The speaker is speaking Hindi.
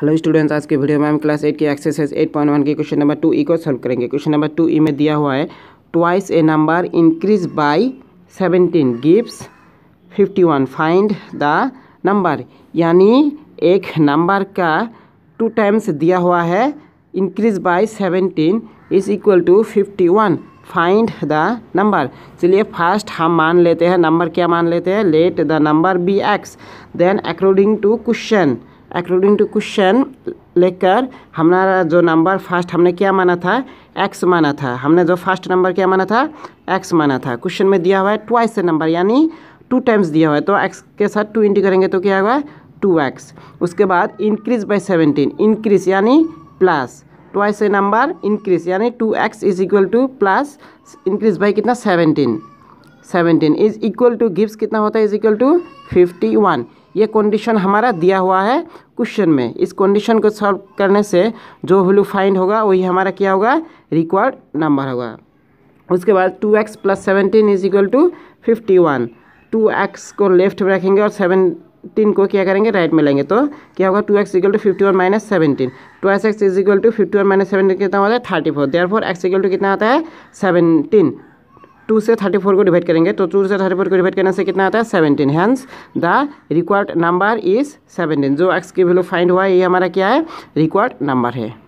हेलो स्टूडेंट्स आज के वीडियो में हम क्लास एट की एक्सरसाइज एट पॉइंट वन के क्वेश्चन नंबर टू ई को सॉल्व करेंगे क्वेश्चन नंबर टू ई में दिया हुआ है twice a number increase by seventeen gives fifty one find the number यानी एक नंबर का टू टाइम्स दिया हुआ है increase by seventeen is equal to fifty one find the number चलिए फर्स्ट हम मान लेते हैं नंबर क्या मान लेते हैं let the number be x then according to question according to question लेकर हमारा जो नंबर फर्स्ट हमने क्या माना था एक्स माना था हमने जो फर्स्ट नंबर क्या माना था एक्स माना था क्वेश्चन में दिया हुआ है ट्वाइस नंबर यानी टू टाइम्स दिया हुआ है तो एक्स के साथ टू इंटी करेंगे तो क्या होगा टू एक्स उसके बाद इंक्रीज बाई सेवेंटीन इंक्रीज यानी plus twice a number increase यानी two x is equal to plus increase by कितना seventeen seventeen is equal to gives कितना होता है is equal to fifty one ये कंडीशन हमारा दिया हुआ है क्वेश्चन में इस कंडीशन को सॉल्व करने से जो वैल्यू फाइंड होगा वही हमारा क्या होगा रिक्वायर्ड नंबर होगा उसके बाद two x plus seventeen is equal to fifty one two x को लेफ्ट में रखेंगे और सेवन सेवनटीन को क्या करेंगे राइट में लेंगे तो क्या होगा two x equal to fifty one minus seventeen twelves x is equal to fifty one minus seventeen कितना होता है thirty four there four x equal to कितना आता है सेवनटीन टू से थर्टी फोर को डिवाइड करेंगे तो टू से थर्टी फोर को डिवाइड करने से कितना आता है seventeen hence the required number is seventeen जो एक्स की वैल्यू फाइंड हुआ है ये हमारा क्या है रिक्वायर्ड नंबर है